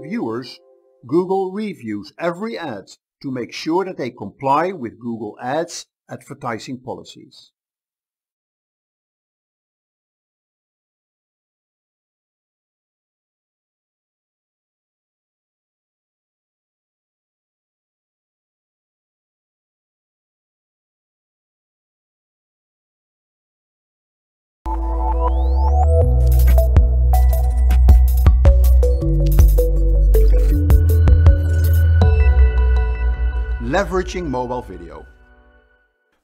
viewers Google reviews every ad to make sure that they comply with Google Ads advertising policies. leveraging mobile video.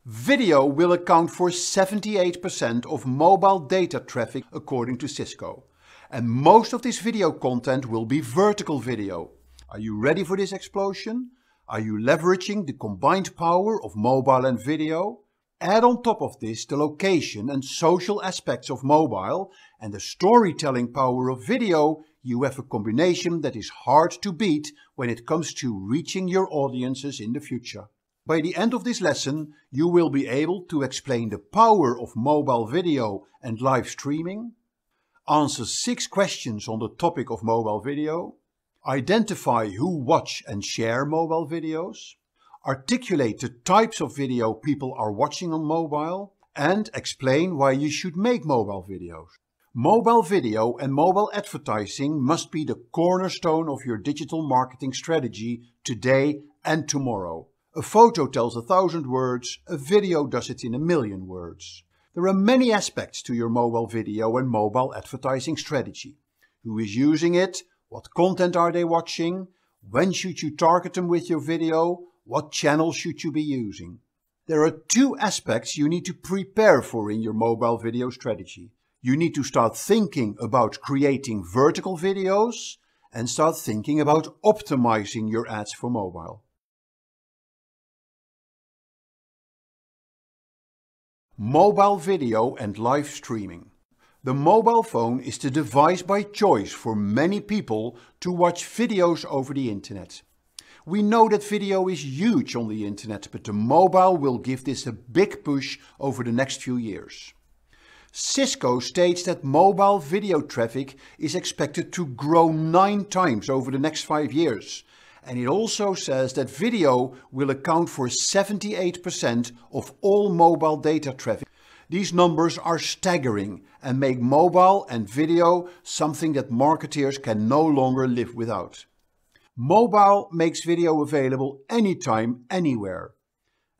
Video will account for 78% of mobile data traffic according to Cisco. And most of this video content will be vertical video. Are you ready for this explosion? Are you leveraging the combined power of mobile and video? Add on top of this the location and social aspects of mobile and the storytelling power of video, you have a combination that is hard to beat when it comes to reaching your audiences in the future. By the end of this lesson, you will be able to explain the power of mobile video and live streaming, answer six questions on the topic of mobile video, identify who watch and share mobile videos, articulate the types of video people are watching on mobile, and explain why you should make mobile videos. Mobile video and mobile advertising must be the cornerstone of your digital marketing strategy today and tomorrow. A photo tells a thousand words, a video does it in a million words. There are many aspects to your mobile video and mobile advertising strategy. Who is using it? What content are they watching? When should you target them with your video? What channel should you be using? There are two aspects you need to prepare for in your mobile video strategy you need to start thinking about creating vertical videos and start thinking about optimizing your ads for mobile. Mobile video and live streaming. The mobile phone is the device by choice for many people to watch videos over the internet. We know that video is huge on the internet, but the mobile will give this a big push over the next few years. Cisco states that mobile video traffic is expected to grow nine times over the next five years. And it also says that video will account for 78% of all mobile data traffic. These numbers are staggering and make mobile and video something that marketers can no longer live without. Mobile makes video available anytime, anywhere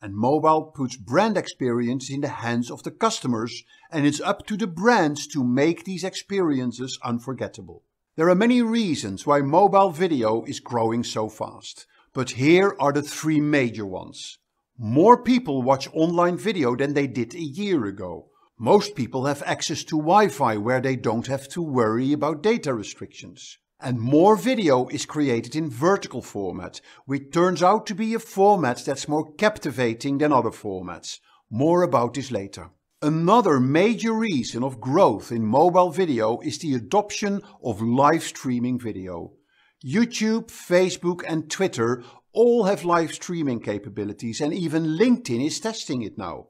and mobile puts brand experience in the hands of the customers, and it's up to the brands to make these experiences unforgettable. There are many reasons why mobile video is growing so fast, but here are the three major ones. More people watch online video than they did a year ago. Most people have access to Wi-Fi where they don't have to worry about data restrictions and more video is created in vertical format, which turns out to be a format that's more captivating than other formats. More about this later. Another major reason of growth in mobile video is the adoption of live streaming video. YouTube, Facebook and Twitter all have live streaming capabilities and even LinkedIn is testing it now.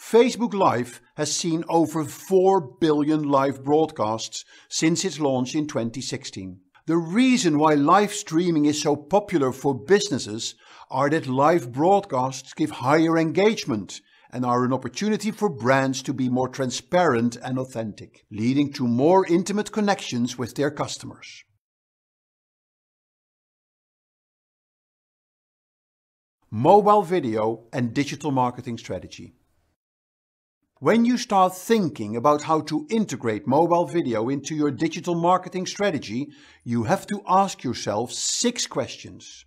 Facebook Live has seen over 4 billion live broadcasts since its launch in 2016. The reason why live streaming is so popular for businesses are that live broadcasts give higher engagement and are an opportunity for brands to be more transparent and authentic, leading to more intimate connections with their customers. Mobile video and digital marketing strategy. When you start thinking about how to integrate mobile video into your digital marketing strategy, you have to ask yourself six questions.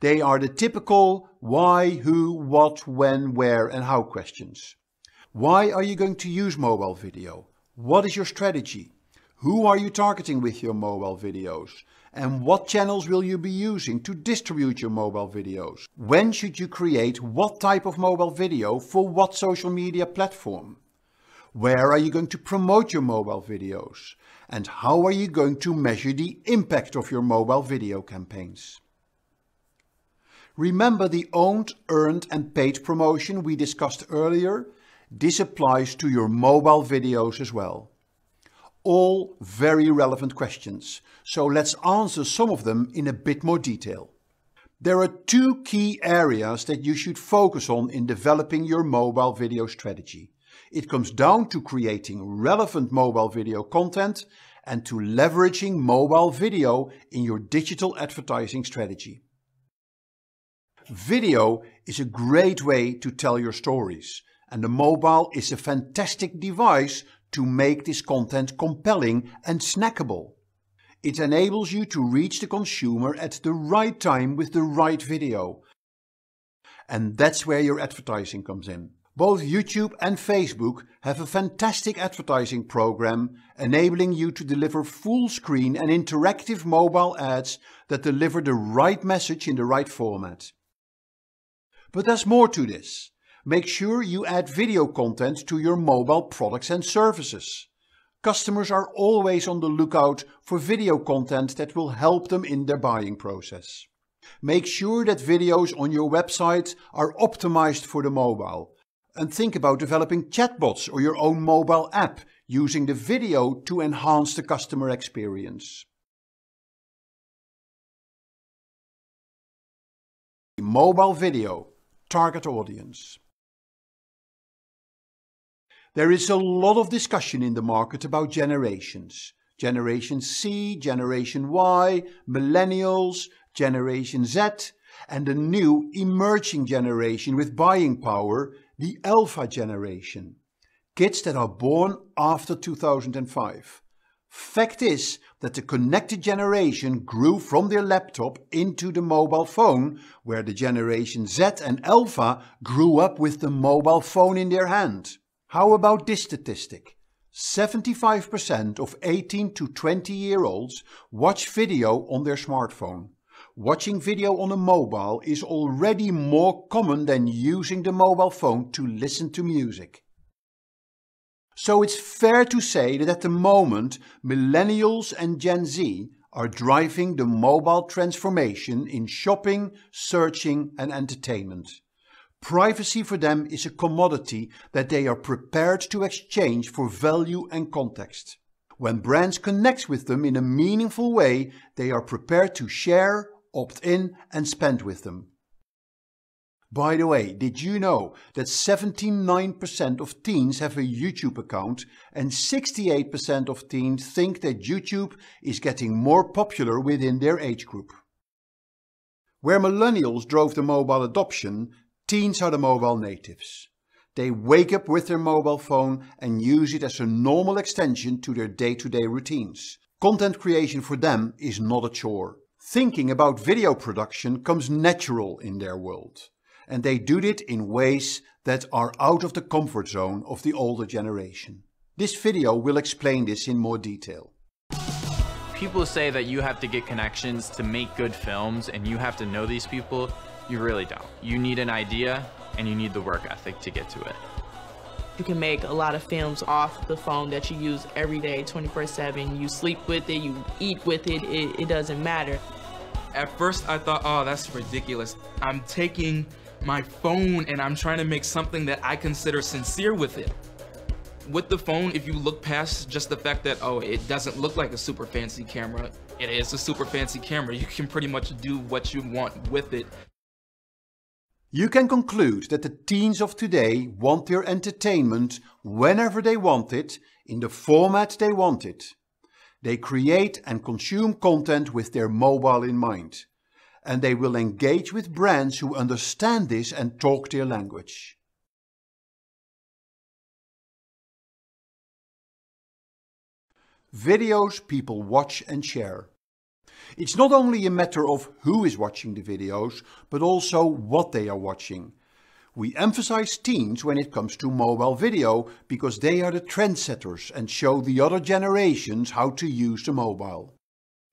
They are the typical why, who, what, when, where and how questions. Why are you going to use mobile video? What is your strategy? Who are you targeting with your mobile videos? and what channels will you be using to distribute your mobile videos? When should you create what type of mobile video for what social media platform? Where are you going to promote your mobile videos? And how are you going to measure the impact of your mobile video campaigns? Remember the owned, earned and paid promotion we discussed earlier? This applies to your mobile videos as well all very relevant questions, so let's answer some of them in a bit more detail. There are two key areas that you should focus on in developing your mobile video strategy. It comes down to creating relevant mobile video content and to leveraging mobile video in your digital advertising strategy. Video is a great way to tell your stories and the mobile is a fantastic device to make this content compelling and snackable. It enables you to reach the consumer at the right time with the right video. And that's where your advertising comes in. Both YouTube and Facebook have a fantastic advertising program enabling you to deliver full screen and interactive mobile ads that deliver the right message in the right format. But there's more to this make sure you add video content to your mobile products and services. Customers are always on the lookout for video content that will help them in their buying process. Make sure that videos on your website are optimized for the mobile. And think about developing chatbots or your own mobile app using the video to enhance the customer experience. Mobile video, target audience. There is a lot of discussion in the market about generations. Generation C, Generation Y, Millennials, Generation Z, and the new emerging generation with buying power, the Alpha generation. Kids that are born after 2005. Fact is that the connected generation grew from their laptop into the mobile phone, where the Generation Z and Alpha grew up with the mobile phone in their hand. How about this statistic? 75% of 18 to 20 year olds watch video on their smartphone. Watching video on a mobile is already more common than using the mobile phone to listen to music. So it's fair to say that at the moment, millennials and Gen Z are driving the mobile transformation in shopping, searching and entertainment. Privacy for them is a commodity that they are prepared to exchange for value and context. When brands connect with them in a meaningful way, they are prepared to share, opt in, and spend with them. By the way, did you know that 79% of teens have a YouTube account and 68% of teens think that YouTube is getting more popular within their age group? Where millennials drove the mobile adoption, Teens are the mobile natives. They wake up with their mobile phone and use it as a normal extension to their day-to-day -day routines. Content creation for them is not a chore. Thinking about video production comes natural in their world. And they do it in ways that are out of the comfort zone of the older generation. This video will explain this in more detail. People say that you have to get connections to make good films and you have to know these people. You really don't. You need an idea and you need the work ethic to get to it. You can make a lot of films off the phone that you use every day, 24 7. You sleep with it, you eat with it, it, it doesn't matter. At first, I thought, oh, that's ridiculous. I'm taking my phone and I'm trying to make something that I consider sincere with it. With the phone, if you look past just the fact that, oh, it doesn't look like a super fancy camera, it is a super fancy camera. You can pretty much do what you want with it. You can conclude that the teens of today want their entertainment whenever they want it, in the format they want it. They create and consume content with their mobile in mind. And they will engage with brands who understand this and talk their language. Videos people watch and share. It's not only a matter of who is watching the videos, but also what they are watching. We emphasize teens when it comes to mobile video because they are the trendsetters and show the other generations how to use the mobile.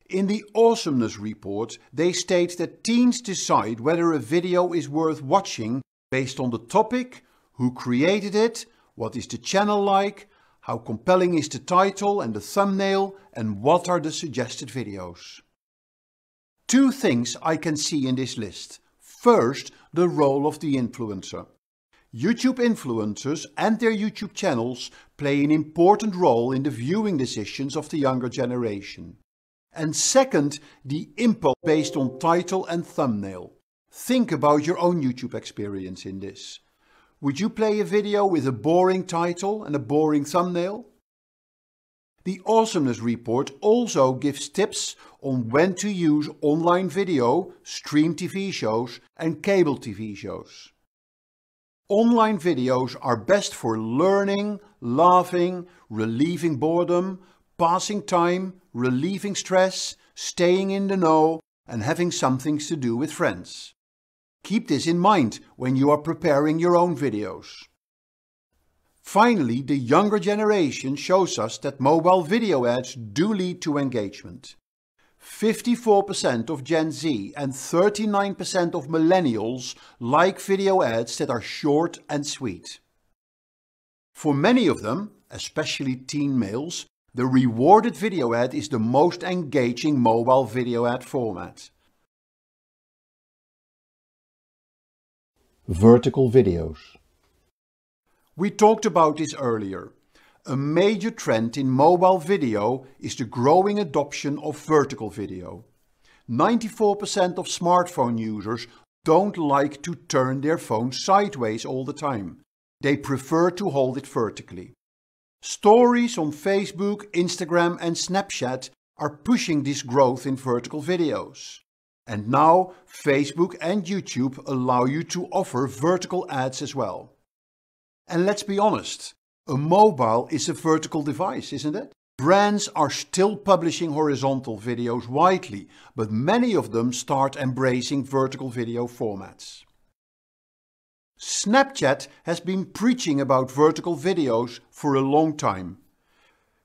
In the Awesomeness report, they state that teens decide whether a video is worth watching based on the topic, who created it, what is the channel like, how compelling is the title and the thumbnail, and what are the suggested videos. Two things I can see in this list. First, the role of the influencer. YouTube influencers and their YouTube channels play an important role in the viewing decisions of the younger generation. And second, the impulse based on title and thumbnail. Think about your own YouTube experience in this. Would you play a video with a boring title and a boring thumbnail? The Awesomeness Report also gives tips on when to use online video, stream TV shows and cable TV shows. Online videos are best for learning, laughing, relieving boredom, passing time, relieving stress, staying in the know and having some things to do with friends. Keep this in mind when you are preparing your own videos. Finally, the younger generation shows us that mobile video ads do lead to engagement. 54% of Gen Z and 39% of millennials like video ads that are short and sweet. For many of them, especially teen males, the rewarded video ad is the most engaging mobile video ad format. Vertical videos. We talked about this earlier. A major trend in mobile video is the growing adoption of vertical video. 94% of smartphone users don't like to turn their phone sideways all the time. They prefer to hold it vertically. Stories on Facebook, Instagram and Snapchat are pushing this growth in vertical videos. And now Facebook and YouTube allow you to offer vertical ads as well. And let's be honest, a mobile is a vertical device, isn't it? Brands are still publishing horizontal videos widely, but many of them start embracing vertical video formats. Snapchat has been preaching about vertical videos for a long time.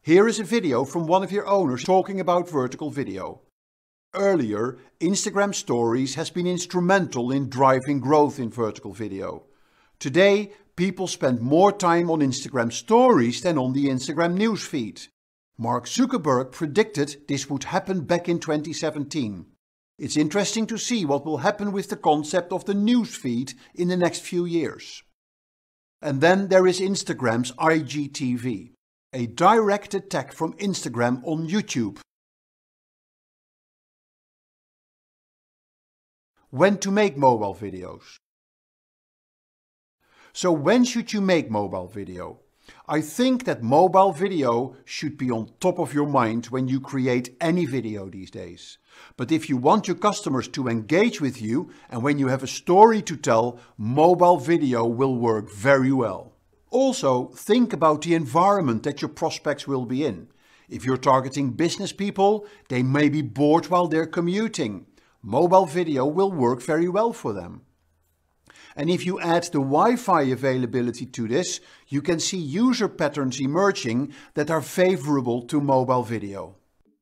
Here is a video from one of your owners talking about vertical video. Earlier, Instagram Stories has been instrumental in driving growth in vertical video. Today, people spend more time on Instagram stories than on the Instagram newsfeed. Mark Zuckerberg predicted this would happen back in 2017. It's interesting to see what will happen with the concept of the newsfeed in the next few years. And then there is Instagram's IGTV, a direct attack from Instagram on YouTube. When to make mobile videos. So when should you make mobile video? I think that mobile video should be on top of your mind when you create any video these days. But if you want your customers to engage with you and when you have a story to tell, mobile video will work very well. Also, think about the environment that your prospects will be in. If you're targeting business people, they may be bored while they're commuting. Mobile video will work very well for them. And if you add the Wi-Fi availability to this, you can see user patterns emerging that are favorable to mobile video.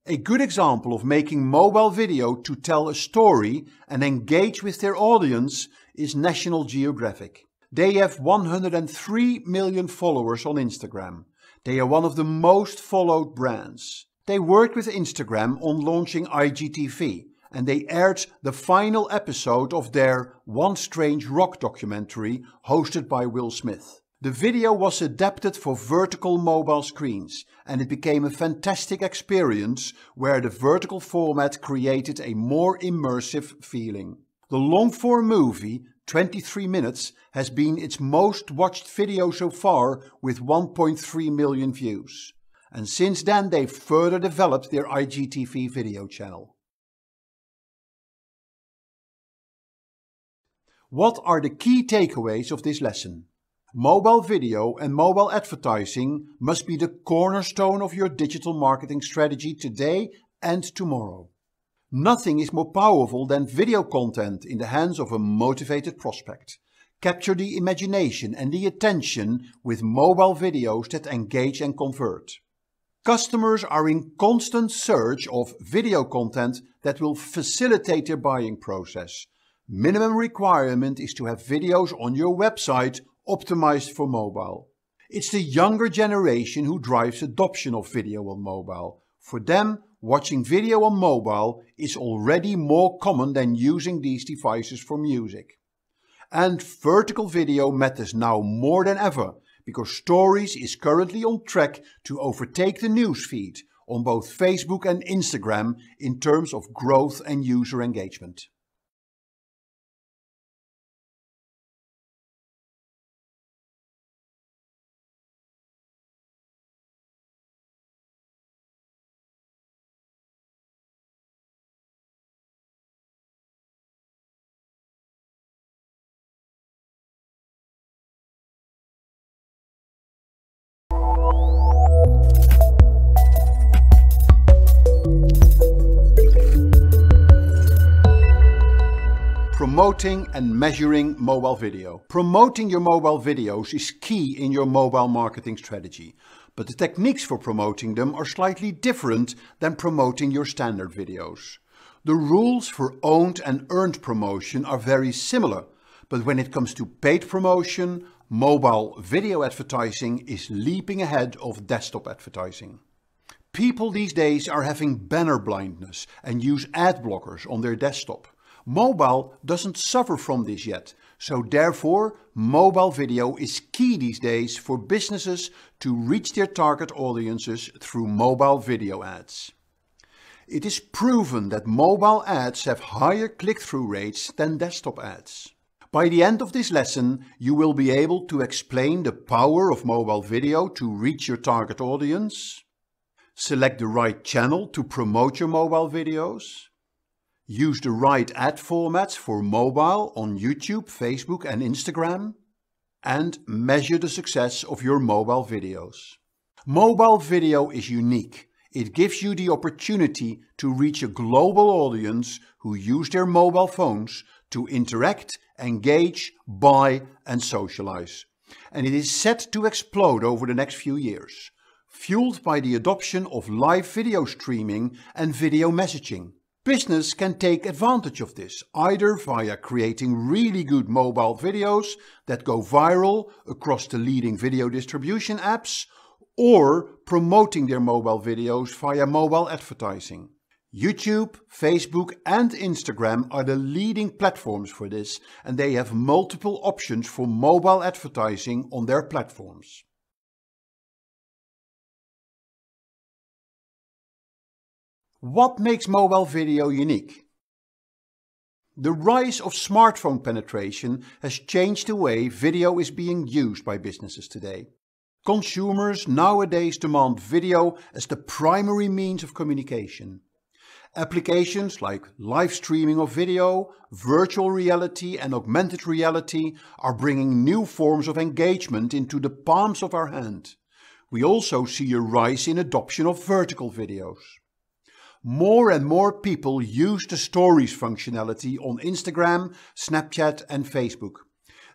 A good example of making mobile video to tell a story and engage with their audience is National Geographic. They have 103 million followers on Instagram. They are one of the most followed brands. They worked with Instagram on launching IGTV, and they aired the final episode of their One Strange Rock documentary hosted by Will Smith. The video was adapted for vertical mobile screens and it became a fantastic experience where the vertical format created a more immersive feeling. The long form movie, 23 minutes, has been its most watched video so far with 1.3 million views. And since then, they've further developed their IGTV video channel. What are the key takeaways of this lesson? Mobile video and mobile advertising must be the cornerstone of your digital marketing strategy today and tomorrow. Nothing is more powerful than video content in the hands of a motivated prospect. Capture the imagination and the attention with mobile videos that engage and convert. Customers are in constant search of video content that will facilitate their buying process Minimum requirement is to have videos on your website optimized for mobile. It's the younger generation who drives adoption of video on mobile. For them, watching video on mobile is already more common than using these devices for music. And vertical video matters now more than ever, because Stories is currently on track to overtake the newsfeed on both Facebook and Instagram in terms of growth and user engagement. Promoting and measuring mobile video. Promoting your mobile videos is key in your mobile marketing strategy, but the techniques for promoting them are slightly different than promoting your standard videos. The rules for owned and earned promotion are very similar, but when it comes to paid promotion, mobile video advertising is leaping ahead of desktop advertising. People these days are having banner blindness and use ad blockers on their desktop. Mobile doesn't suffer from this yet, so therefore mobile video is key these days for businesses to reach their target audiences through mobile video ads. It is proven that mobile ads have higher click-through rates than desktop ads. By the end of this lesson, you will be able to explain the power of mobile video to reach your target audience, select the right channel to promote your mobile videos, Use the right ad formats for mobile on YouTube, Facebook and Instagram. And measure the success of your mobile videos. Mobile video is unique. It gives you the opportunity to reach a global audience who use their mobile phones to interact, engage, buy and socialize. And it is set to explode over the next few years, fueled by the adoption of live video streaming and video messaging. Business can take advantage of this, either via creating really good mobile videos that go viral across the leading video distribution apps, or promoting their mobile videos via mobile advertising. YouTube, Facebook and Instagram are the leading platforms for this and they have multiple options for mobile advertising on their platforms. What makes mobile video unique? The rise of smartphone penetration has changed the way video is being used by businesses today. Consumers nowadays demand video as the primary means of communication. Applications like live streaming of video, virtual reality and augmented reality are bringing new forms of engagement into the palms of our hand. We also see a rise in adoption of vertical videos more and more people use the stories functionality on Instagram, Snapchat and Facebook,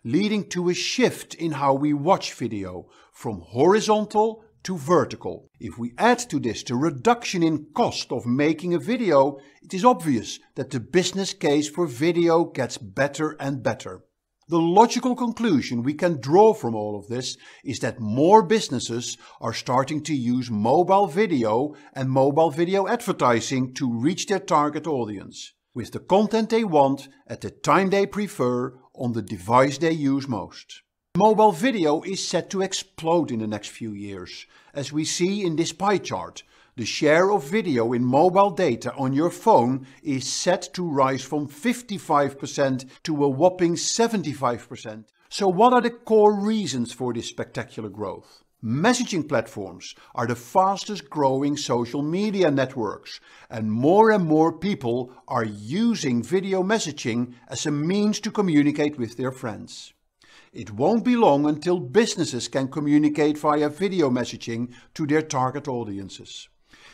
leading to a shift in how we watch video from horizontal to vertical. If we add to this the reduction in cost of making a video, it is obvious that the business case for video gets better and better. The logical conclusion we can draw from all of this is that more businesses are starting to use mobile video and mobile video advertising to reach their target audience with the content they want at the time they prefer on the device they use most. Mobile video is set to explode in the next few years, as we see in this pie chart, the share of video in mobile data on your phone is set to rise from 55% to a whopping 75%. So what are the core reasons for this spectacular growth? Messaging platforms are the fastest growing social media networks and more and more people are using video messaging as a means to communicate with their friends. It won't be long until businesses can communicate via video messaging to their target audiences.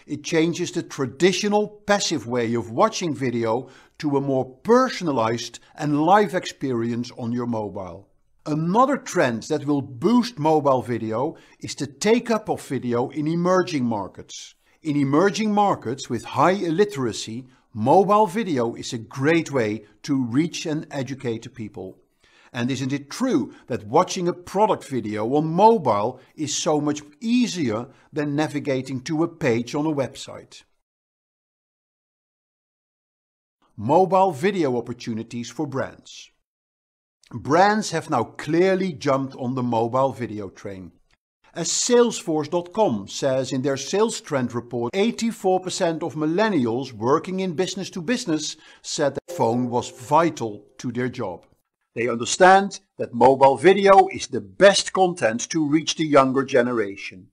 It changes the traditional passive way of watching video to a more personalized and live experience on your mobile. Another trend that will boost mobile video is the take-up of video in emerging markets. In emerging markets with high illiteracy, mobile video is a great way to reach and educate people. And isn't it true that watching a product video on mobile is so much easier than navigating to a page on a website? Mobile video opportunities for brands. Brands have now clearly jumped on the mobile video train. As Salesforce.com says in their sales trend report, 84% of millennials working in business to business said that phone was vital to their job. They understand that mobile video is the best content to reach the younger generation.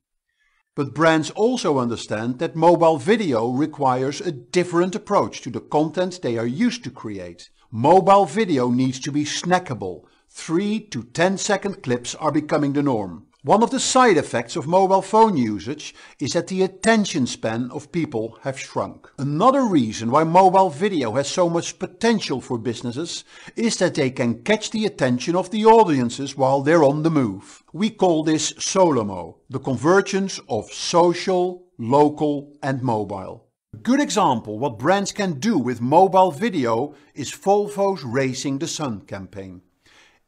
But brands also understand that mobile video requires a different approach to the content they are used to create. Mobile video needs to be snackable. 3 to 10 second clips are becoming the norm. One of the side effects of mobile phone usage is that the attention span of people have shrunk. Another reason why mobile video has so much potential for businesses is that they can catch the attention of the audiences while they're on the move. We call this Solomo, the convergence of social, local and mobile. A good example what brands can do with mobile video is Volvo's Racing the Sun campaign.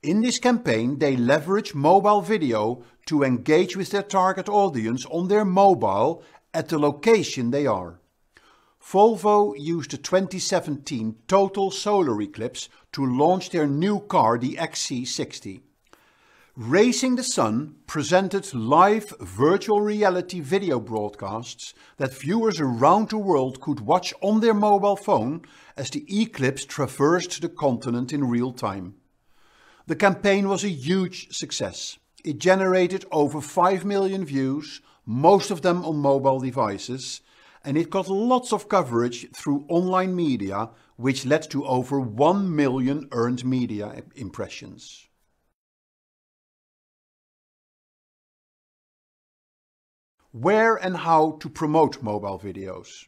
In this campaign, they leverage mobile video to engage with their target audience on their mobile at the location they are. Volvo used the 2017 total solar eclipse to launch their new car, the XC60. Racing the Sun presented live virtual reality video broadcasts that viewers around the world could watch on their mobile phone as the eclipse traversed the continent in real time. The campaign was a huge success. It generated over 5 million views, most of them on mobile devices, and it got lots of coverage through online media, which led to over 1 million earned media impressions. Where and how to promote mobile videos.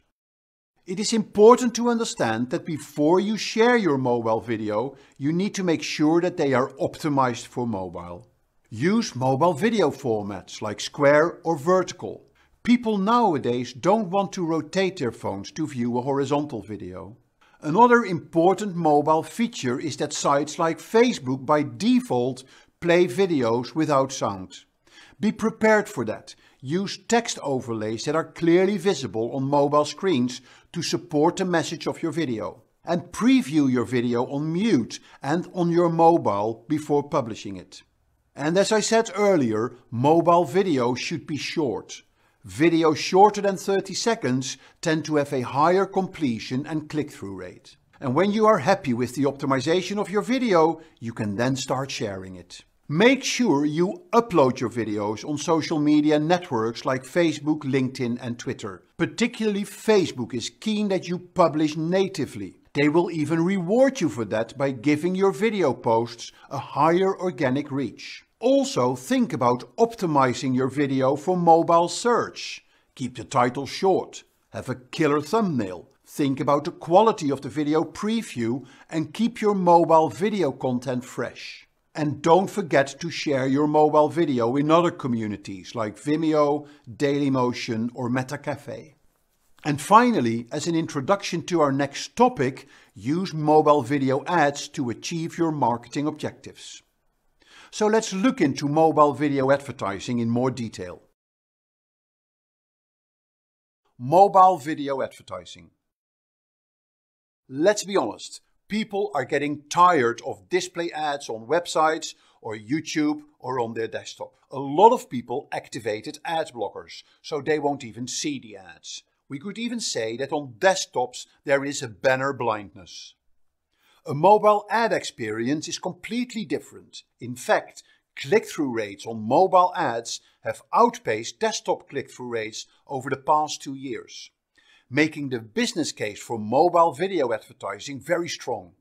It is important to understand that before you share your mobile video, you need to make sure that they are optimized for mobile. Use mobile video formats like square or vertical. People nowadays don't want to rotate their phones to view a horizontal video. Another important mobile feature is that sites like Facebook by default play videos without sound. Be prepared for that. Use text overlays that are clearly visible on mobile screens to support the message of your video and preview your video on mute and on your mobile before publishing it. And as I said earlier, mobile video should be short. Videos shorter than 30 seconds tend to have a higher completion and click-through rate. And when you are happy with the optimization of your video, you can then start sharing it. Make sure you upload your videos on social media networks like Facebook, LinkedIn and Twitter. Particularly Facebook is keen that you publish natively. They will even reward you for that by giving your video posts a higher organic reach. Also think about optimizing your video for mobile search. Keep the title short, have a killer thumbnail, think about the quality of the video preview and keep your mobile video content fresh. And don't forget to share your mobile video in other communities like Vimeo, Dailymotion or MetaCafe. And finally, as an introduction to our next topic, use mobile video ads to achieve your marketing objectives. So let's look into mobile video advertising in more detail. Mobile video advertising. Let's be honest, People are getting tired of display ads on websites or YouTube or on their desktop. A lot of people activated ad blockers, so they won't even see the ads. We could even say that on desktops there is a banner blindness. A mobile ad experience is completely different. In fact, click-through rates on mobile ads have outpaced desktop click-through rates over the past two years making the business case for mobile video advertising very strong.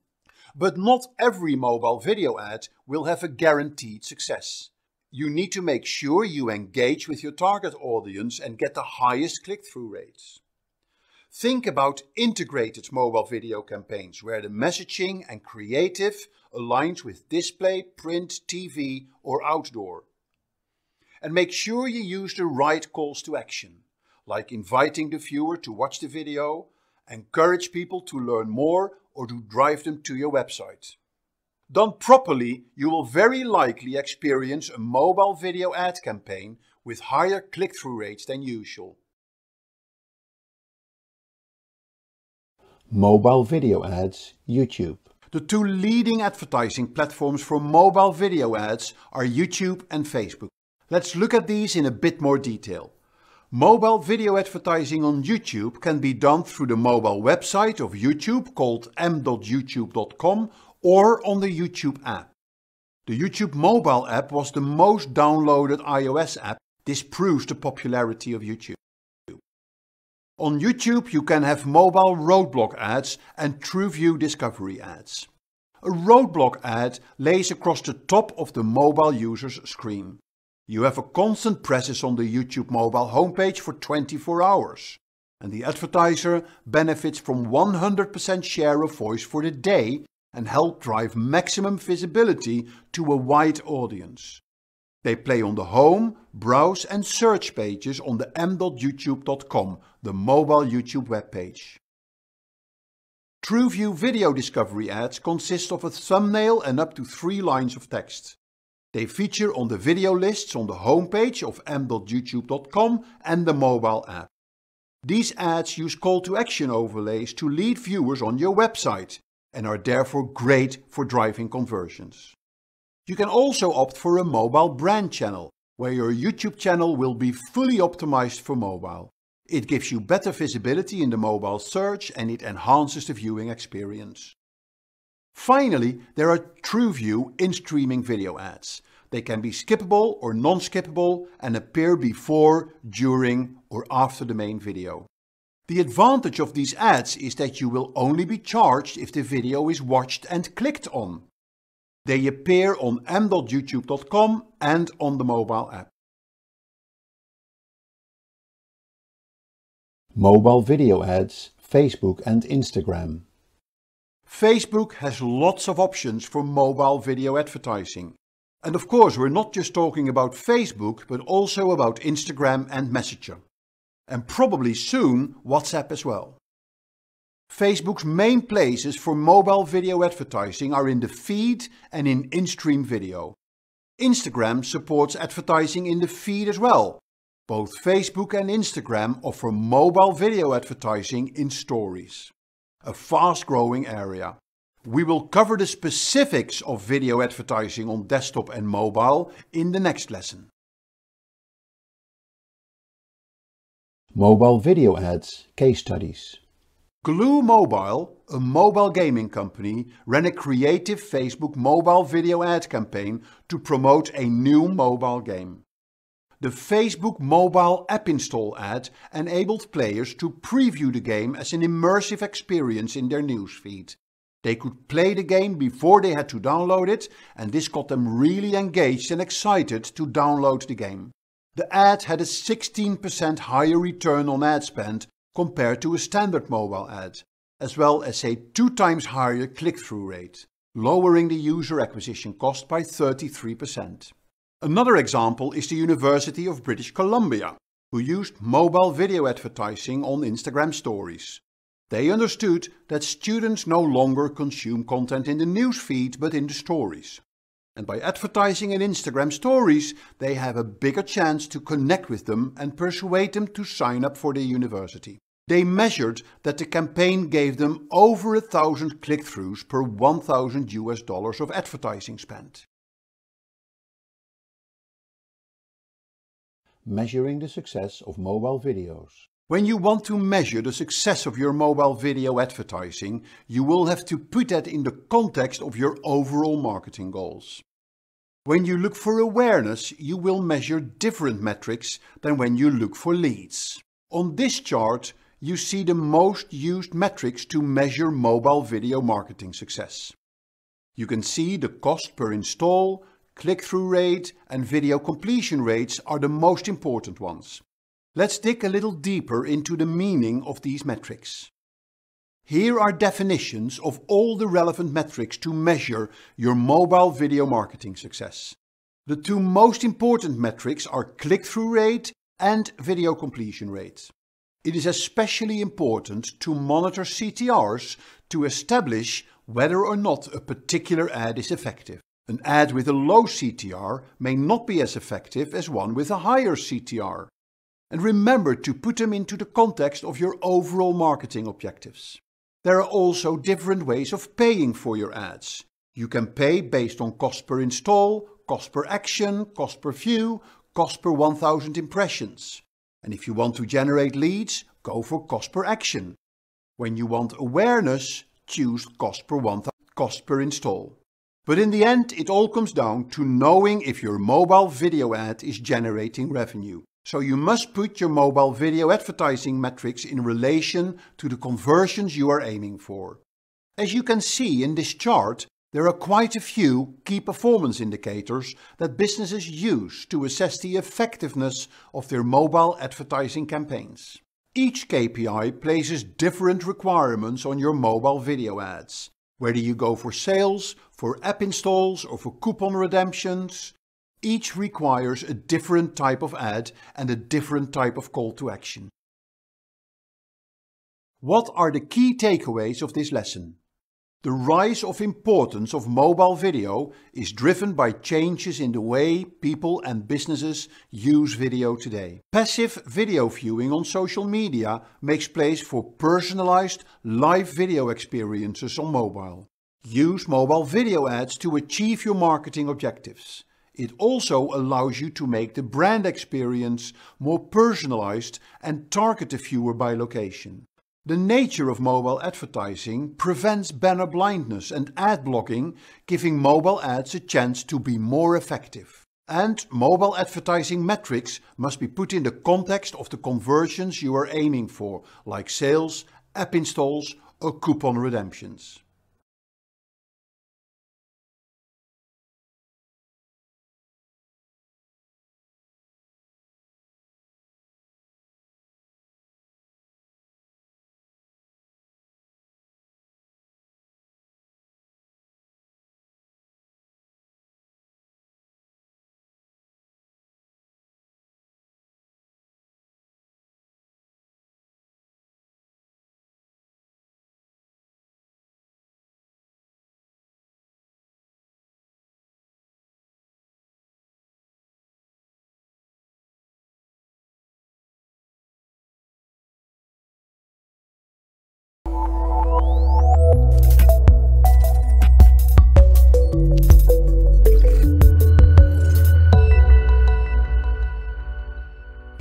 But not every mobile video ad will have a guaranteed success. You need to make sure you engage with your target audience and get the highest click-through rates. Think about integrated mobile video campaigns where the messaging and creative aligns with display, print, TV or outdoor. And make sure you use the right calls to action like inviting the viewer to watch the video, encourage people to learn more, or to drive them to your website. Done properly, you will very likely experience a mobile video ad campaign with higher click through rates than usual. Mobile Video Ads YouTube The two leading advertising platforms for mobile video ads are YouTube and Facebook. Let's look at these in a bit more detail. Mobile video advertising on YouTube can be done through the mobile website of YouTube called m.youtube.com or on the YouTube app. The YouTube mobile app was the most downloaded iOS app. This proves the popularity of YouTube. On YouTube you can have mobile roadblock ads and TrueView discovery ads. A roadblock ad lays across the top of the mobile user's screen. You have a constant presence on the YouTube mobile homepage for 24 hours. And the advertiser benefits from 100% share of voice for the day and help drive maximum visibility to a wide audience. They play on the home, browse and search pages on the m.youtube.com, the mobile YouTube webpage. TrueView video discovery ads consist of a thumbnail and up to three lines of text. They feature on the video lists on the homepage of m.youtube.com and the mobile app. These ads use call to action overlays to lead viewers on your website and are therefore great for driving conversions. You can also opt for a mobile brand channel, where your YouTube channel will be fully optimized for mobile. It gives you better visibility in the mobile search and it enhances the viewing experience. Finally, there are TrueView in-streaming video ads. They can be skippable or non-skippable and appear before, during or after the main video. The advantage of these ads is that you will only be charged if the video is watched and clicked on. They appear on m.youtube.com and on the mobile app. Mobile video ads, Facebook and Instagram. Facebook has lots of options for mobile video advertising. And of course, we're not just talking about Facebook, but also about Instagram and Messenger. And probably soon, WhatsApp as well. Facebook's main places for mobile video advertising are in the feed and in in-stream video. Instagram supports advertising in the feed as well. Both Facebook and Instagram offer mobile video advertising in stories a fast-growing area. We will cover the specifics of video advertising on desktop and mobile in the next lesson. Mobile Video Ads Case Studies Glue Mobile, a mobile gaming company, ran a creative Facebook mobile video ad campaign to promote a new mobile game. The Facebook mobile app install ad enabled players to preview the game as an immersive experience in their newsfeed. They could play the game before they had to download it and this got them really engaged and excited to download the game. The ad had a 16% higher return on ad spend compared to a standard mobile ad, as well as a two times higher click-through rate, lowering the user acquisition cost by 33%. Another example is the University of British Columbia, who used mobile video advertising on Instagram stories. They understood that students no longer consume content in the newsfeed but in the stories. And by advertising in Instagram stories, they have a bigger chance to connect with them and persuade them to sign up for the university. They measured that the campaign gave them over a thousand click-throughs per 1000 US dollars of advertising spent. measuring the success of mobile videos. When you want to measure the success of your mobile video advertising, you will have to put that in the context of your overall marketing goals. When you look for awareness, you will measure different metrics than when you look for leads. On this chart, you see the most used metrics to measure mobile video marketing success. You can see the cost per install, click-through rate and video completion rates are the most important ones. Let's dig a little deeper into the meaning of these metrics. Here are definitions of all the relevant metrics to measure your mobile video marketing success. The two most important metrics are click-through rate and video completion rate. It is especially important to monitor CTRs to establish whether or not a particular ad is effective. An ad with a low CTR may not be as effective as one with a higher CTR. And remember to put them into the context of your overall marketing objectives. There are also different ways of paying for your ads. You can pay based on cost per install, cost per action, cost per view, cost per 1000 impressions. And if you want to generate leads, go for cost per action. When you want awareness, choose cost per 1000 cost per install. But in the end, it all comes down to knowing if your mobile video ad is generating revenue. So you must put your mobile video advertising metrics in relation to the conversions you are aiming for. As you can see in this chart, there are quite a few key performance indicators that businesses use to assess the effectiveness of their mobile advertising campaigns. Each KPI places different requirements on your mobile video ads, whether you go for sales, for app installs or for coupon redemptions. Each requires a different type of ad and a different type of call to action. What are the key takeaways of this lesson? The rise of importance of mobile video is driven by changes in the way people and businesses use video today. Passive video viewing on social media makes place for personalized live video experiences on mobile. Use mobile video ads to achieve your marketing objectives. It also allows you to make the brand experience more personalized and target the viewer by location. The nature of mobile advertising prevents banner blindness and ad blocking, giving mobile ads a chance to be more effective. And mobile advertising metrics must be put in the context of the conversions you are aiming for, like sales, app installs or coupon redemptions.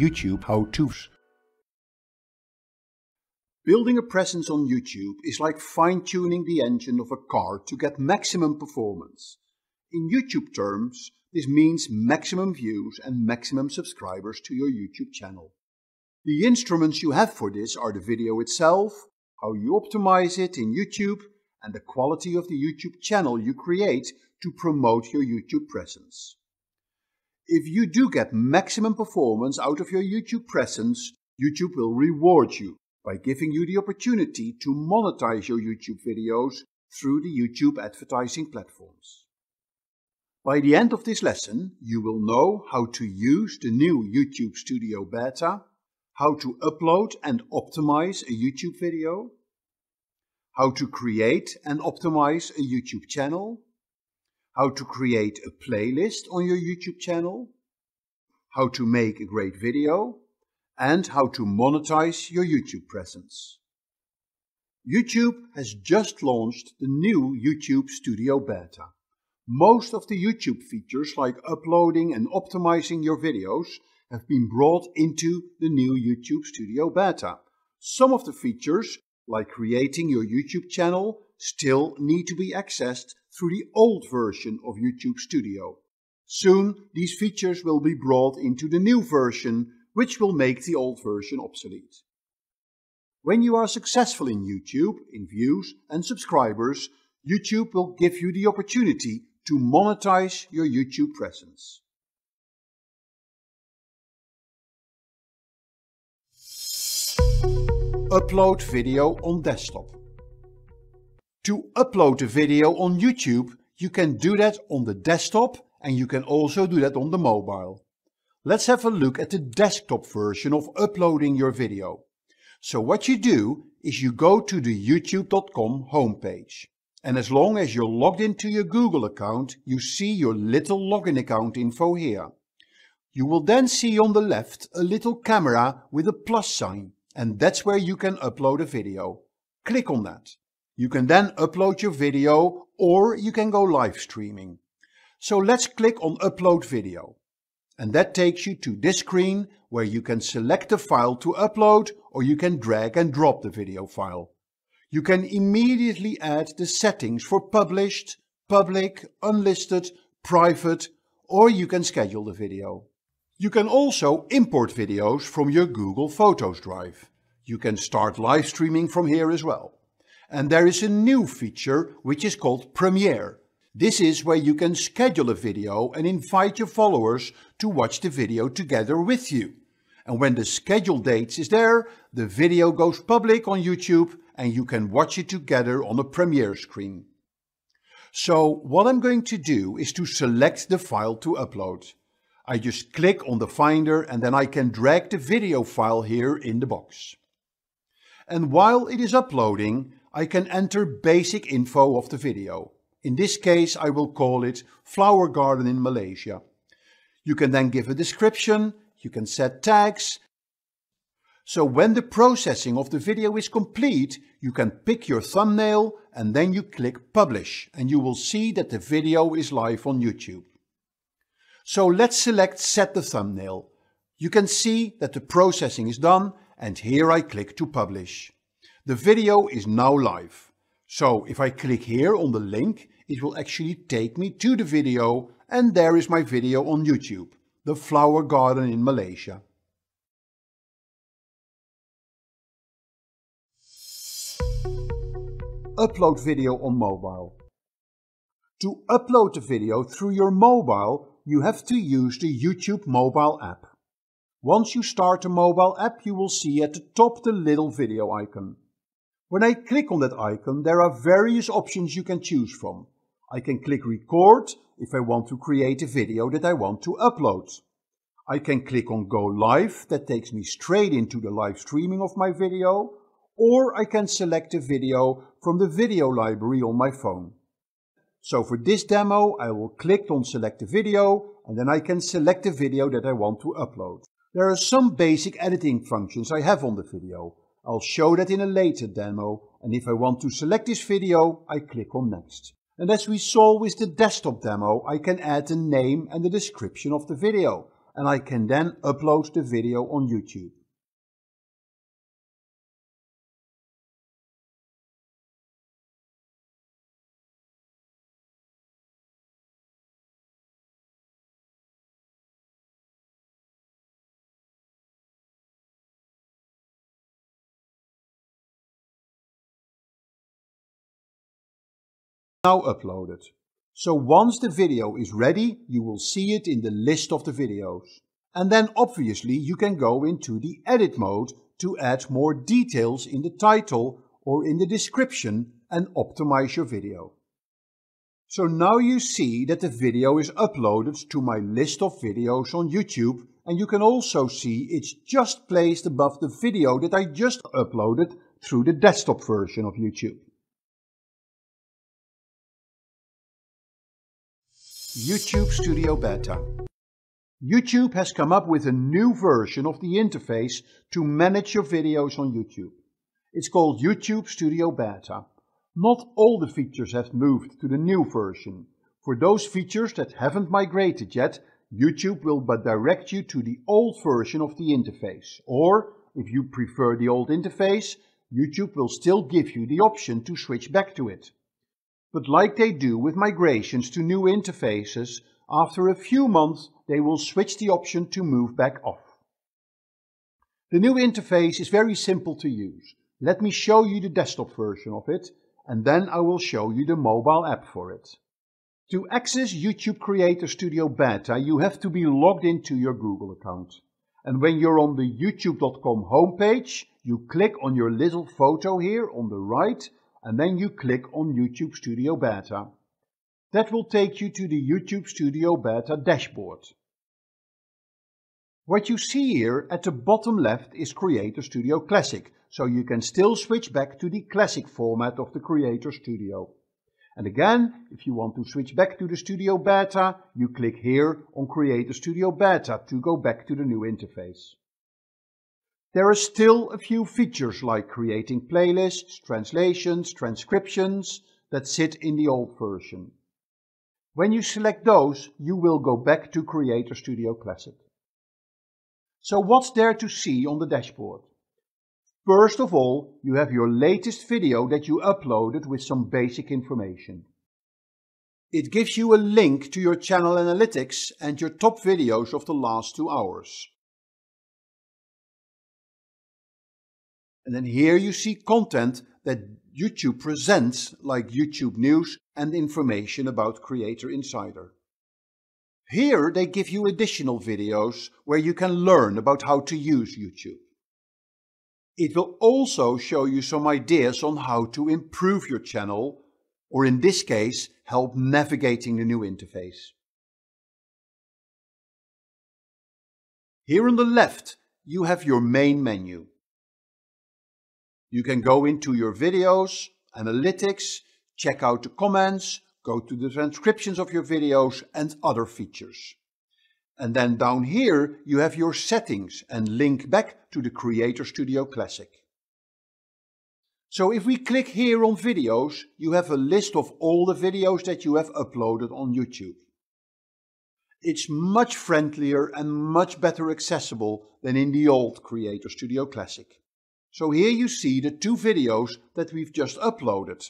YouTube how-tos. Building a presence on YouTube is like fine-tuning the engine of a car to get maximum performance. In YouTube terms, this means maximum views and maximum subscribers to your YouTube channel. The instruments you have for this are the video itself, how you optimize it in YouTube, and the quality of the YouTube channel you create to promote your YouTube presence if you do get maximum performance out of your YouTube presence, YouTube will reward you by giving you the opportunity to monetize your YouTube videos through the YouTube advertising platforms. By the end of this lesson, you will know how to use the new YouTube Studio Beta, how to upload and optimize a YouTube video, how to create and optimize a YouTube channel, how to create a playlist on your YouTube channel, how to make a great video, and how to monetize your YouTube presence. YouTube has just launched the new YouTube Studio Beta. Most of the YouTube features like uploading and optimizing your videos have been brought into the new YouTube Studio Beta. Some of the features, like creating your YouTube channel still need to be accessed through the old version of YouTube Studio. Soon, these features will be brought into the new version, which will make the old version obsolete. When you are successful in YouTube, in views and subscribers, YouTube will give you the opportunity to monetize your YouTube presence. Upload video on desktop to upload a video on YouTube, you can do that on the desktop and you can also do that on the mobile. Let's have a look at the desktop version of uploading your video. So what you do is you go to the youtube.com homepage. And as long as you're logged into your Google account, you see your little login account info here. You will then see on the left a little camera with a plus sign, and that's where you can upload a video. Click on that. You can then upload your video or you can go live streaming. So let's click on upload video. And that takes you to this screen where you can select the file to upload or you can drag and drop the video file. You can immediately add the settings for published, public, unlisted, private, or you can schedule the video. You can also import videos from your Google Photos drive. You can start live streaming from here as well and there is a new feature which is called Premiere. This is where you can schedule a video and invite your followers to watch the video together with you. And when the schedule date is there, the video goes public on YouTube and you can watch it together on a Premiere screen. So what I'm going to do is to select the file to upload. I just click on the finder and then I can drag the video file here in the box. And while it is uploading, I can enter basic info of the video. In this case I will call it Flower Garden in Malaysia. You can then give a description, you can set tags. So when the processing of the video is complete, you can pick your thumbnail and then you click Publish and you will see that the video is live on YouTube. So let's select Set the Thumbnail. You can see that the processing is done and here I click to Publish. The video is now live. So if I click here on the link, it will actually take me to the video and there is my video on YouTube, The Flower Garden in Malaysia. Upload video on mobile. To upload the video through your mobile, you have to use the YouTube mobile app. Once you start the mobile app, you will see at the top the little video icon. When I click on that icon, there are various options you can choose from. I can click record if I want to create a video that I want to upload. I can click on go live, that takes me straight into the live streaming of my video, or I can select a video from the video library on my phone. So for this demo, I will click on select a video and then I can select the video that I want to upload. There are some basic editing functions I have on the video. I'll show that in a later demo and if I want to select this video, I click on next. And as we saw with the desktop demo, I can add the name and the description of the video and I can then upload the video on YouTube. now uploaded. So once the video is ready, you will see it in the list of the videos. And then obviously you can go into the edit mode to add more details in the title or in the description and optimize your video. So now you see that the video is uploaded to my list of videos on YouTube and you can also see it's just placed above the video that I just uploaded through the desktop version of YouTube. YouTube Studio Beta. YouTube has come up with a new version of the interface to manage your videos on YouTube. It's called YouTube Studio Beta. Not all the features have moved to the new version. For those features that haven't migrated yet, YouTube will but direct you to the old version of the interface. Or, if you prefer the old interface, YouTube will still give you the option to switch back to it. But like they do with migrations to new interfaces, after a few months they will switch the option to move back off. The new interface is very simple to use. Let me show you the desktop version of it, and then I will show you the mobile app for it. To access YouTube Creator Studio Beta, you have to be logged into your Google account. And when you're on the youtube.com homepage, you click on your little photo here on the right and then you click on YouTube Studio Beta. That will take you to the YouTube Studio Beta dashboard. What you see here at the bottom left is Creator Studio Classic, so you can still switch back to the classic format of the Creator Studio. And again, if you want to switch back to the Studio Beta, you click here on Creator Studio Beta to go back to the new interface. There are still a few features like creating playlists, translations, transcriptions that sit in the old version. When you select those, you will go back to Creator Studio Classic. So what's there to see on the dashboard? First of all, you have your latest video that you uploaded with some basic information. It gives you a link to your channel analytics and your top videos of the last two hours. And then here you see content that YouTube presents, like YouTube News and information about Creator Insider. Here they give you additional videos where you can learn about how to use YouTube. It will also show you some ideas on how to improve your channel, or in this case, help navigating the new interface. Here on the left, you have your main menu. You can go into your videos, analytics, check out the comments, go to the transcriptions of your videos and other features. And then down here, you have your settings and link back to the Creator Studio Classic. So if we click here on videos, you have a list of all the videos that you have uploaded on YouTube. It's much friendlier and much better accessible than in the old Creator Studio Classic. So here you see the two videos that we've just uploaded.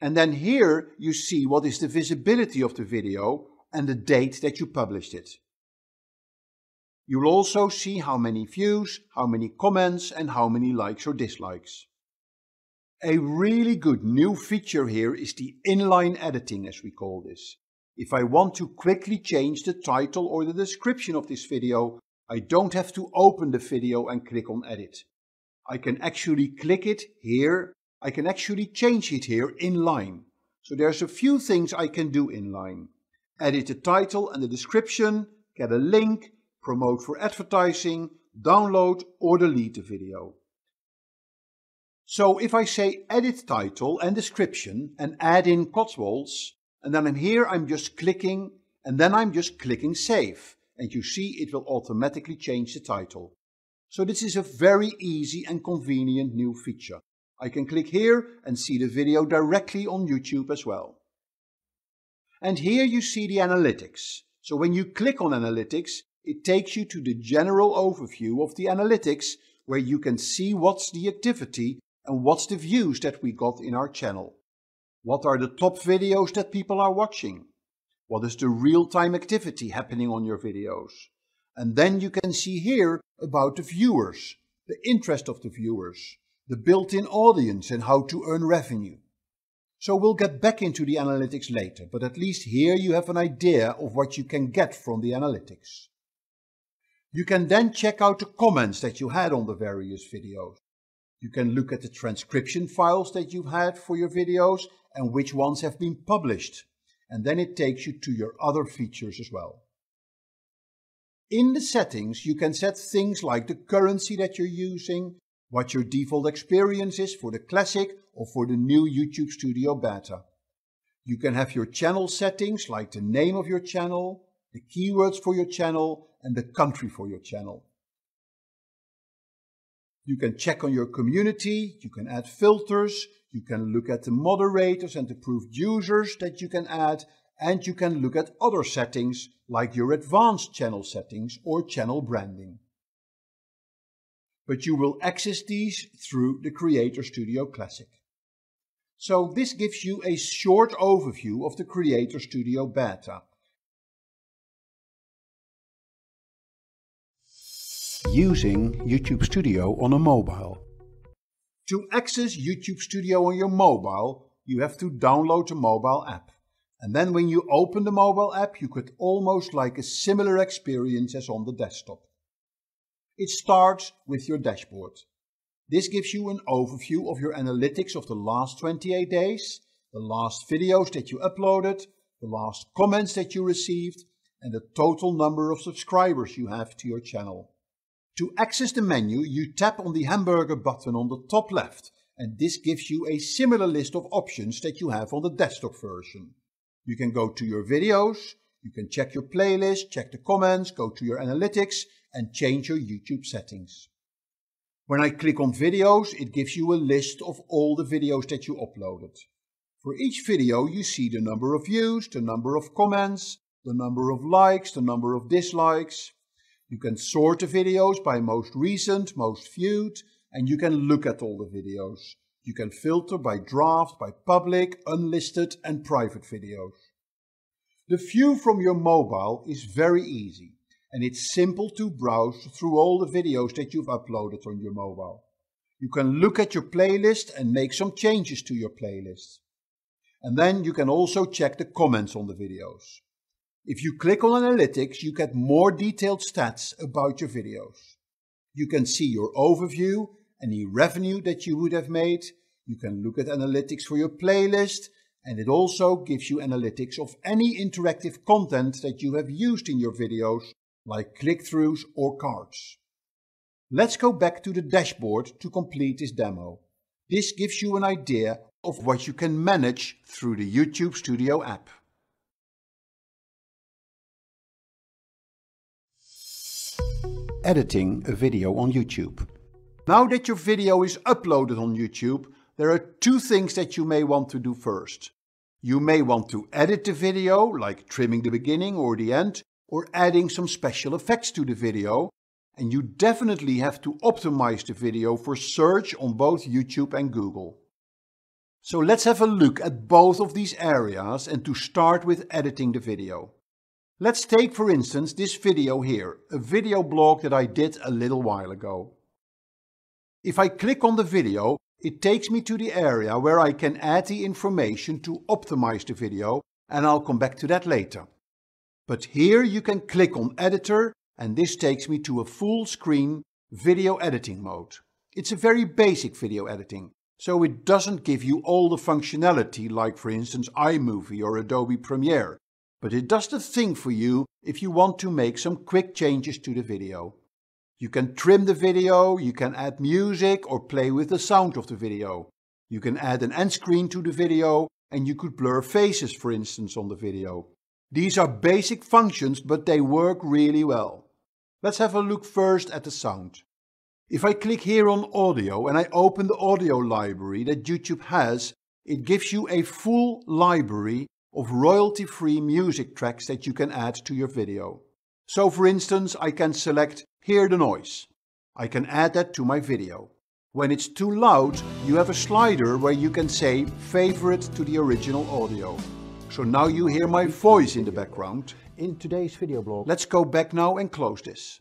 And then here you see what is the visibility of the video and the date that you published it. You'll also see how many views, how many comments and how many likes or dislikes. A really good new feature here is the inline editing as we call this. If I want to quickly change the title or the description of this video, I don't have to open the video and click on edit. I can actually click it here. I can actually change it here in line. So there's a few things I can do in line. Edit the title and the description, get a link, promote for advertising, download or delete the video. So if I say edit title and description and add in Cotswolds, and then I'm here, I'm just clicking, and then I'm just clicking save. And you see it will automatically change the title. So this is a very easy and convenient new feature. I can click here and see the video directly on YouTube as well. And here you see the analytics. So when you click on analytics, it takes you to the general overview of the analytics where you can see what's the activity and what's the views that we got in our channel. What are the top videos that people are watching? What is the real-time activity happening on your videos? And then you can see here about the viewers, the interest of the viewers, the built-in audience and how to earn revenue. So we'll get back into the analytics later, but at least here you have an idea of what you can get from the analytics. You can then check out the comments that you had on the various videos. You can look at the transcription files that you've had for your videos and which ones have been published. And then it takes you to your other features as well. In the settings, you can set things like the currency that you're using, what your default experience is for the classic or for the new YouTube Studio Beta. You can have your channel settings like the name of your channel, the keywords for your channel, and the country for your channel. You can check on your community, you can add filters, you can look at the moderators and approved users that you can add, and you can look at other settings like your advanced channel settings or channel branding. But you will access these through the Creator Studio Classic. So this gives you a short overview of the Creator Studio Beta. Using YouTube Studio on a mobile. To access YouTube Studio on your mobile, you have to download the mobile app. And then when you open the mobile app, you could almost like a similar experience as on the desktop. It starts with your dashboard. This gives you an overview of your analytics of the last 28 days, the last videos that you uploaded, the last comments that you received, and the total number of subscribers you have to your channel. To access the menu, you tap on the hamburger button on the top left, and this gives you a similar list of options that you have on the desktop version. You can go to your videos, you can check your playlist, check the comments, go to your analytics and change your YouTube settings. When I click on videos, it gives you a list of all the videos that you uploaded. For each video, you see the number of views, the number of comments, the number of likes, the number of dislikes. You can sort the videos by most recent, most viewed, and you can look at all the videos. You can filter by draft, by public, unlisted and private videos. The view from your mobile is very easy and it's simple to browse through all the videos that you've uploaded on your mobile. You can look at your playlist and make some changes to your playlist. And then you can also check the comments on the videos. If you click on analytics, you get more detailed stats about your videos. You can see your overview any revenue that you would have made. You can look at analytics for your playlist, and it also gives you analytics of any interactive content that you have used in your videos, like click-throughs or cards. Let's go back to the dashboard to complete this demo. This gives you an idea of what you can manage through the YouTube Studio app. Editing a video on YouTube. Now that your video is uploaded on YouTube, there are two things that you may want to do first. You may want to edit the video, like trimming the beginning or the end, or adding some special effects to the video. And you definitely have to optimize the video for search on both YouTube and Google. So let's have a look at both of these areas and to start with editing the video. Let's take for instance this video here, a video blog that I did a little while ago. If I click on the video, it takes me to the area where I can add the information to optimize the video and I'll come back to that later. But here you can click on editor and this takes me to a full screen video editing mode. It's a very basic video editing, so it doesn't give you all the functionality like for instance iMovie or Adobe Premiere, but it does the thing for you if you want to make some quick changes to the video. You can trim the video, you can add music or play with the sound of the video. You can add an end screen to the video and you could blur faces for instance on the video. These are basic functions but they work really well. Let's have a look first at the sound. If I click here on audio and I open the audio library that YouTube has, it gives you a full library of royalty-free music tracks that you can add to your video. So for instance, I can select Hear the noise. I can add that to my video. When it's too loud, you have a slider where you can say favorite to the original audio. So now you hear my voice in the background. In today's video blog. Let's go back now and close this.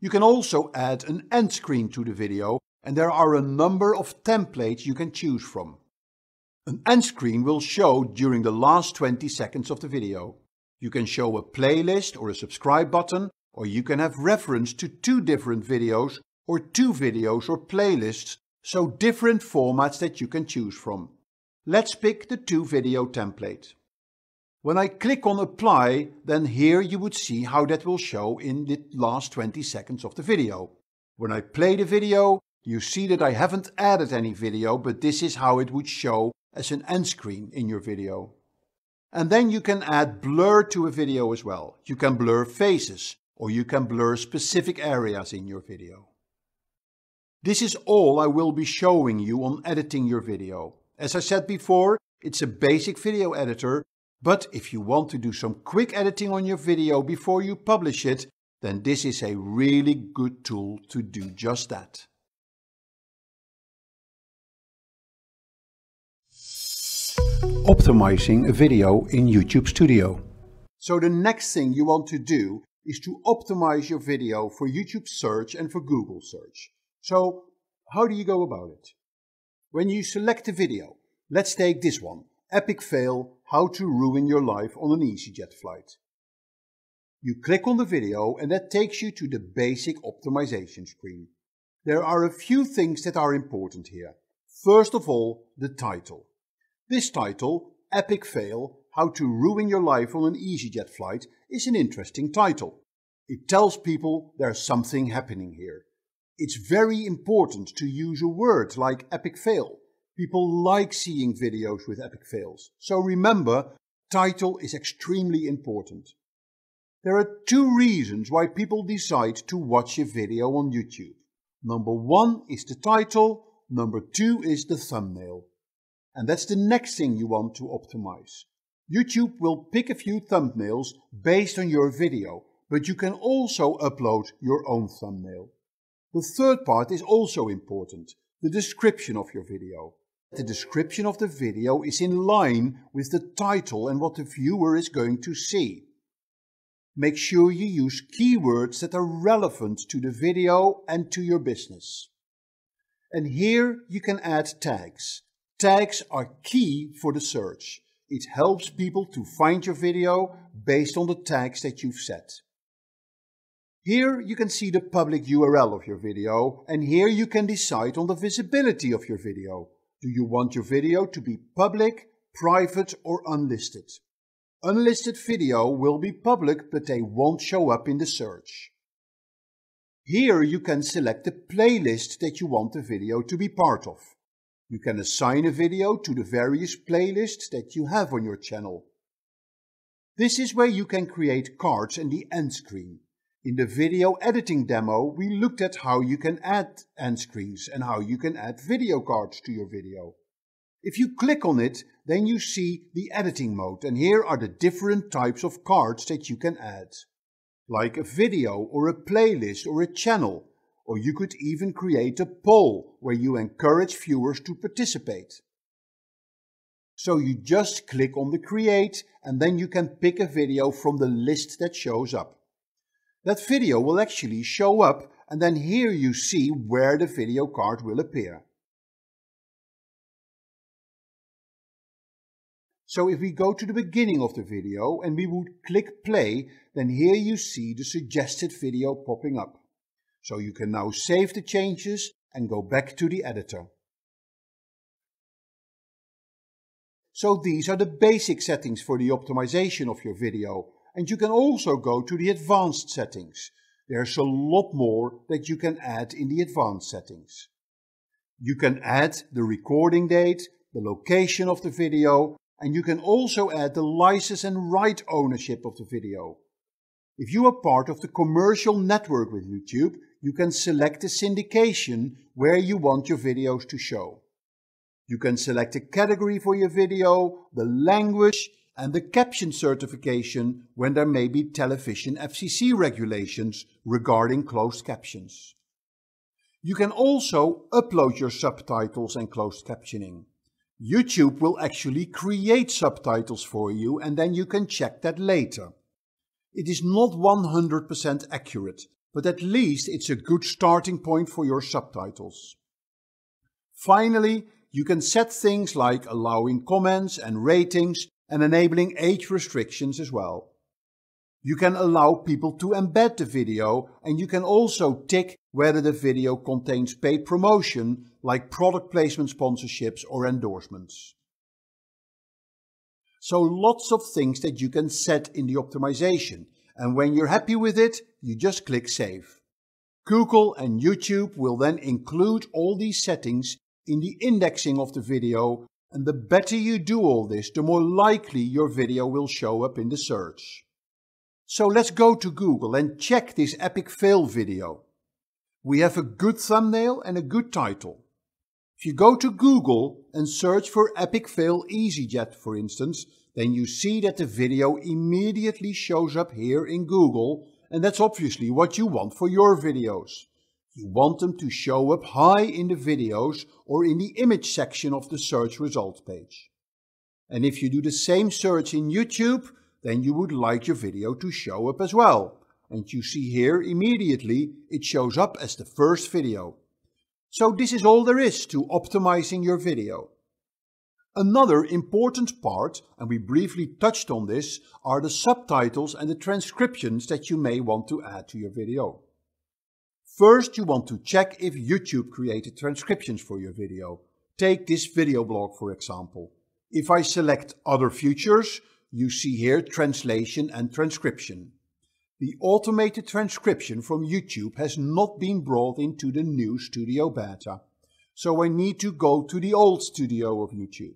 You can also add an end screen to the video and there are a number of templates you can choose from. An end screen will show during the last 20 seconds of the video. You can show a playlist or a subscribe button, or you can have reference to two different videos or two videos or playlists, so different formats that you can choose from. Let's pick the two video template. When I click on apply, then here you would see how that will show in the last 20 seconds of the video. When I play the video, you see that I haven't added any video, but this is how it would show as an end screen in your video. And then you can add blur to a video as well. You can blur faces or you can blur specific areas in your video. This is all I will be showing you on editing your video. As I said before, it's a basic video editor, but if you want to do some quick editing on your video before you publish it, then this is a really good tool to do just that. optimizing a video in YouTube Studio. So the next thing you want to do is to optimize your video for YouTube search and for Google search. So how do you go about it? When you select a video, let's take this one, Epic Fail, How to Ruin Your Life on an EasyJet Flight. You click on the video and that takes you to the basic optimization screen. There are a few things that are important here. First of all, the title. This title, Epic Fail How to Ruin Your Life on an EasyJet Flight, is an interesting title. It tells people there's something happening here. It's very important to use a word like epic fail. People like seeing videos with epic fails. So remember, title is extremely important. There are two reasons why people decide to watch a video on YouTube. Number one is the title, number two is the thumbnail. And that's the next thing you want to optimize. YouTube will pick a few thumbnails based on your video, but you can also upload your own thumbnail. The third part is also important, the description of your video. The description of the video is in line with the title and what the viewer is going to see. Make sure you use keywords that are relevant to the video and to your business. And here you can add tags. Tags are key for the search. It helps people to find your video based on the tags that you've set. Here you can see the public URL of your video and here you can decide on the visibility of your video. Do you want your video to be public, private or unlisted? Unlisted video will be public but they won't show up in the search. Here you can select the playlist that you want the video to be part of. You can assign a video to the various playlists that you have on your channel. This is where you can create cards in the end screen. In the video editing demo, we looked at how you can add end screens and how you can add video cards to your video. If you click on it, then you see the editing mode and here are the different types of cards that you can add. Like a video or a playlist or a channel or you could even create a poll where you encourage viewers to participate. So you just click on the create and then you can pick a video from the list that shows up. That video will actually show up and then here you see where the video card will appear. So if we go to the beginning of the video and we would click play, then here you see the suggested video popping up. So you can now save the changes and go back to the editor. So these are the basic settings for the optimization of your video. And you can also go to the advanced settings. There's a lot more that you can add in the advanced settings. You can add the recording date, the location of the video, and you can also add the license and right ownership of the video. If you are part of the commercial network with YouTube, you can select a syndication where you want your videos to show. You can select a category for your video, the language, and the caption certification when there may be television FCC regulations regarding closed captions. You can also upload your subtitles and closed captioning. YouTube will actually create subtitles for you and then you can check that later. It is not 100% accurate, but at least it's a good starting point for your subtitles. Finally, you can set things like allowing comments and ratings and enabling age restrictions as well. You can allow people to embed the video and you can also tick whether the video contains paid promotion like product placement sponsorships or endorsements. So lots of things that you can set in the optimization. And when you're happy with it, you just click save. Google and YouTube will then include all these settings in the indexing of the video. And the better you do all this, the more likely your video will show up in the search. So let's go to Google and check this epic fail video. We have a good thumbnail and a good title. If you go to Google and search for Epic Fail EasyJet, for instance, then you see that the video immediately shows up here in Google, and that's obviously what you want for your videos. You want them to show up high in the videos or in the image section of the search results page. And if you do the same search in YouTube, then you would like your video to show up as well. And you see here immediately it shows up as the first video. So this is all there is to optimizing your video. Another important part, and we briefly touched on this, are the subtitles and the transcriptions that you may want to add to your video. First, you want to check if YouTube created transcriptions for your video. Take this video blog, for example. If I select Other features, you see here Translation and Transcription the automated transcription from YouTube has not been brought into the new Studio Beta. So I need to go to the old studio of YouTube.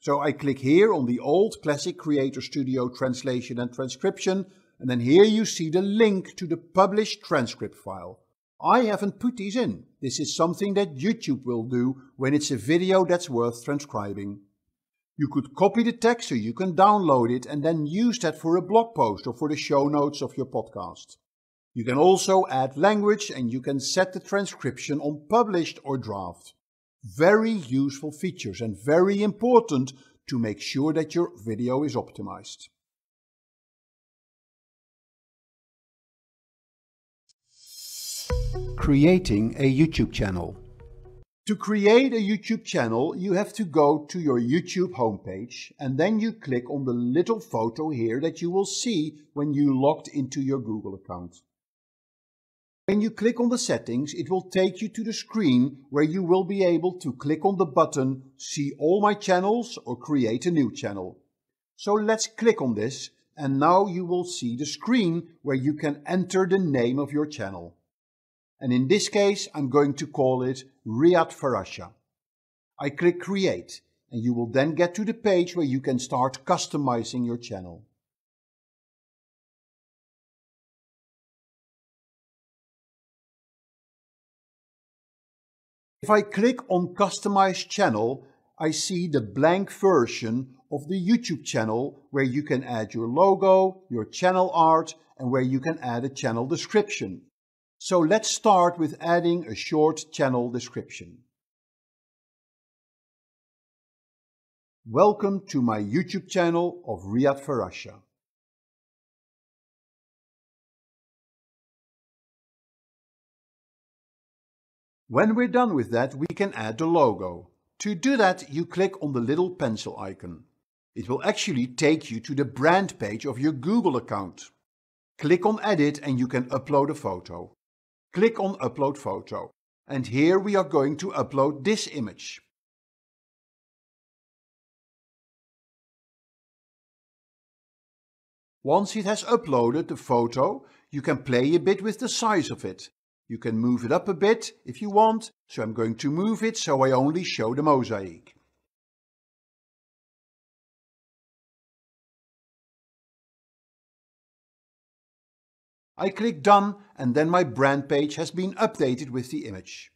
So I click here on the old Classic Creator Studio translation and transcription, and then here you see the link to the published transcript file. I haven't put these in. This is something that YouTube will do when it's a video that's worth transcribing. You could copy the text so you can download it and then use that for a blog post or for the show notes of your podcast. You can also add language and you can set the transcription on published or draft. Very useful features and very important to make sure that your video is optimized. Creating a YouTube channel. To create a YouTube channel, you have to go to your YouTube homepage and then you click on the little photo here that you will see when you logged into your Google account. When you click on the settings, it will take you to the screen where you will be able to click on the button See all my channels or create a new channel. So let's click on this and now you will see the screen where you can enter the name of your channel. And in this case, I'm going to call it for Farasha. I click create and you will then get to the page where you can start customizing your channel. If I click on Customize Channel, I see the blank version of the YouTube channel where you can add your logo, your channel art, and where you can add a channel description. So let's start with adding a short channel description. Welcome to my YouTube channel of Riyadh for Russia. When we're done with that, we can add the logo. To do that, you click on the little pencil icon. It will actually take you to the brand page of your Google account. Click on Edit and you can upload a photo. Click on Upload Photo. And here we are going to upload this image. Once it has uploaded the photo, you can play a bit with the size of it. You can move it up a bit if you want, so I'm going to move it so I only show the mosaic. I click Done and then my brand page has been updated with the image.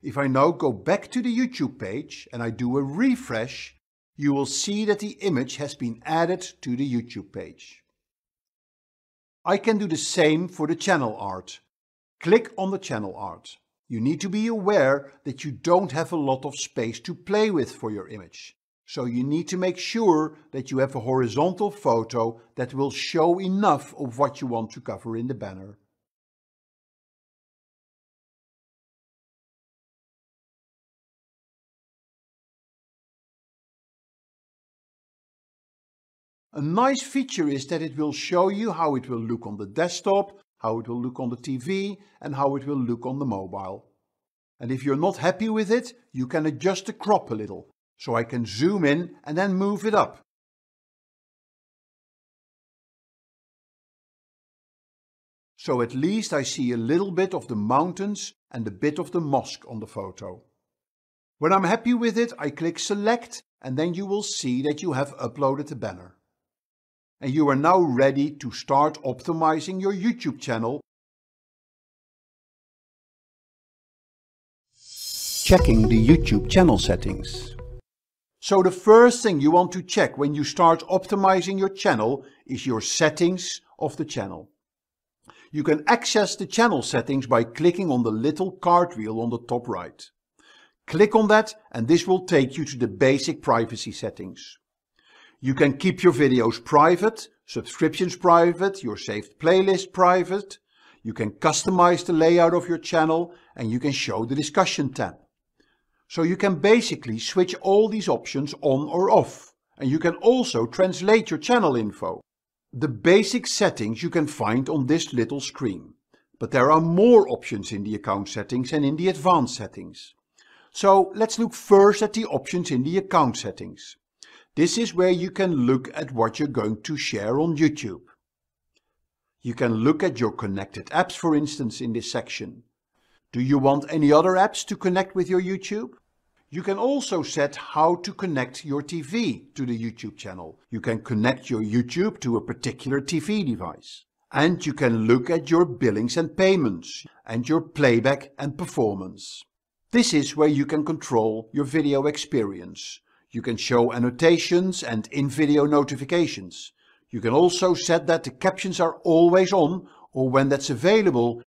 If I now go back to the YouTube page and I do a refresh, you will see that the image has been added to the YouTube page. I can do the same for the channel art. Click on the channel art. You need to be aware that you don't have a lot of space to play with for your image. So you need to make sure that you have a horizontal photo that will show enough of what you want to cover in the banner. A nice feature is that it will show you how it will look on the desktop, how it will look on the TV and how it will look on the mobile. And if you're not happy with it, you can adjust the crop a little so I can zoom in and then move it up. So at least I see a little bit of the mountains and a bit of the mosque on the photo. When I'm happy with it, I click select and then you will see that you have uploaded the banner. And you are now ready to start optimizing your YouTube channel. Checking the YouTube channel settings. So the first thing you want to check when you start optimizing your channel is your settings of the channel. You can access the channel settings by clicking on the little cartwheel on the top right. Click on that and this will take you to the basic privacy settings. You can keep your videos private, subscriptions private, your saved playlist private. You can customize the layout of your channel and you can show the discussion tab. So you can basically switch all these options on or off. And you can also translate your channel info. The basic settings you can find on this little screen. But there are more options in the account settings and in the advanced settings. So let's look first at the options in the account settings. This is where you can look at what you're going to share on YouTube. You can look at your connected apps, for instance, in this section. Do you want any other apps to connect with your YouTube? You can also set how to connect your TV to the YouTube channel. You can connect your YouTube to a particular TV device. And you can look at your billings and payments, and your playback and performance. This is where you can control your video experience. You can show annotations and in-video notifications. You can also set that the captions are always on or when that's available